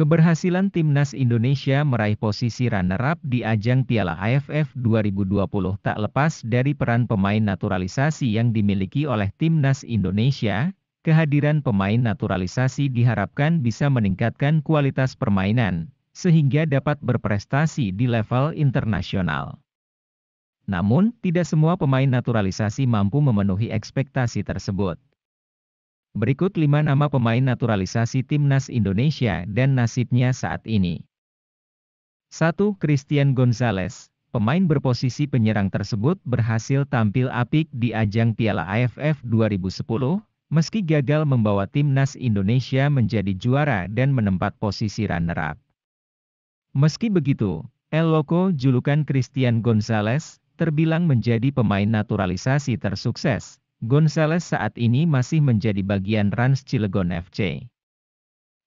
Keberhasilan timnas Indonesia meraih posisi runner-up di ajang Piala AFF 2020 tak lepas dari peran pemain naturalisasi yang dimiliki oleh timnas Indonesia. Kehadiran pemain naturalisasi diharapkan bisa meningkatkan kualitas permainan, sehingga dapat berprestasi di level internasional. Namun, tidak semua pemain naturalisasi mampu memenuhi ekspektasi tersebut. Berikut 5 nama pemain naturalisasi timnas Indonesia dan nasibnya saat ini. 1. Christian Gonzalez Pemain berposisi penyerang tersebut berhasil tampil apik di ajang Piala AFF 2010, meski gagal membawa timnas Indonesia menjadi juara dan menempat posisi runner-up. Meski begitu, El Loco julukan Christian Gonzalez terbilang menjadi pemain naturalisasi tersukses, Gonzales saat ini masih menjadi bagian Rans Cilegon FC.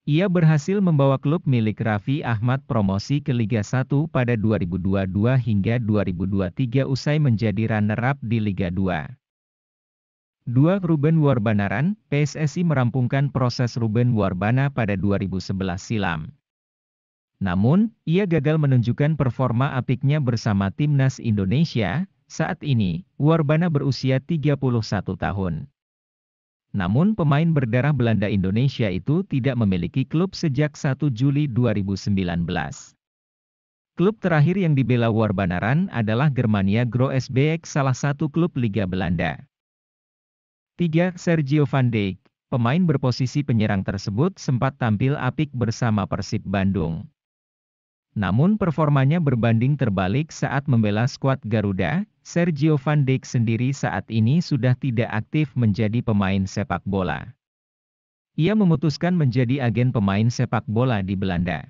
Ia berhasil membawa klub milik Raffi Ahmad promosi ke Liga 1 pada 2022 hingga 2023 usai menjadi runner-up di Liga 2. 2. Ruben Warbanaran, PSSI merampungkan proses Ruben Warbana pada 2011 silam. Namun, ia gagal menunjukkan performa apiknya bersama timnas Indonesia, saat ini, Warbana berusia 31 tahun. Namun pemain berdarah Belanda Indonesia itu tidak memiliki klub sejak 1 Juli 2019. Klub terakhir yang dibela Warbanaran adalah Germania Groesbeek, salah satu klub Liga Belanda. 3. Sergio van Dijk, pemain berposisi penyerang tersebut sempat tampil apik bersama Persib Bandung. Namun performanya berbanding terbalik saat membela skuad Garuda, Sergio Van Dijk sendiri saat ini sudah tidak aktif menjadi pemain sepak bola. Ia memutuskan menjadi agen pemain sepak bola di Belanda.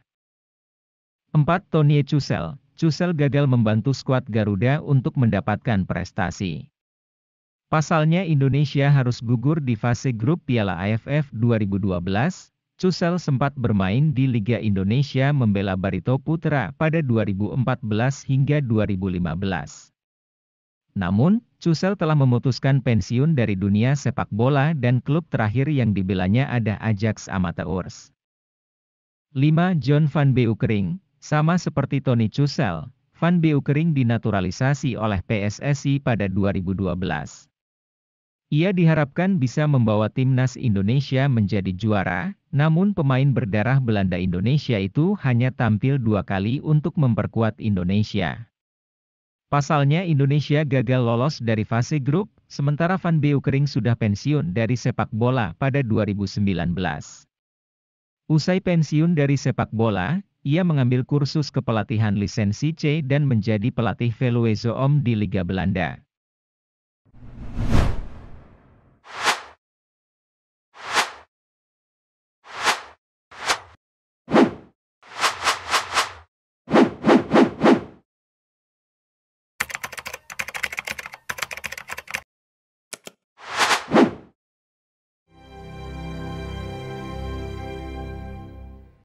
4. Tony Cusel Cusel gagal membantu skuad Garuda untuk mendapatkan prestasi. Pasalnya Indonesia harus gugur di fase grup Piala AFF 2012, Cusel sempat bermain di Liga Indonesia membela Barito Putra pada 2014 hingga 2015. Namun, Cusel telah memutuskan pensiun dari dunia sepak bola dan klub terakhir yang dibelanya ada Ajax Amateurs. 5. John Van Beukering, sama seperti Tony Cusel, Van Beukering dinaturalisasi oleh PSSI pada 2012. Ia diharapkan bisa membawa timnas Indonesia menjadi juara, namun pemain berdarah Belanda Indonesia itu hanya tampil dua kali untuk memperkuat Indonesia. Pasalnya Indonesia gagal lolos dari fase grup, sementara Van Beukering sudah pensiun dari sepak bola pada 2019. Usai pensiun dari sepak bola, ia mengambil kursus kepelatihan lisensi C dan menjadi pelatih Veluezo Om di Liga Belanda.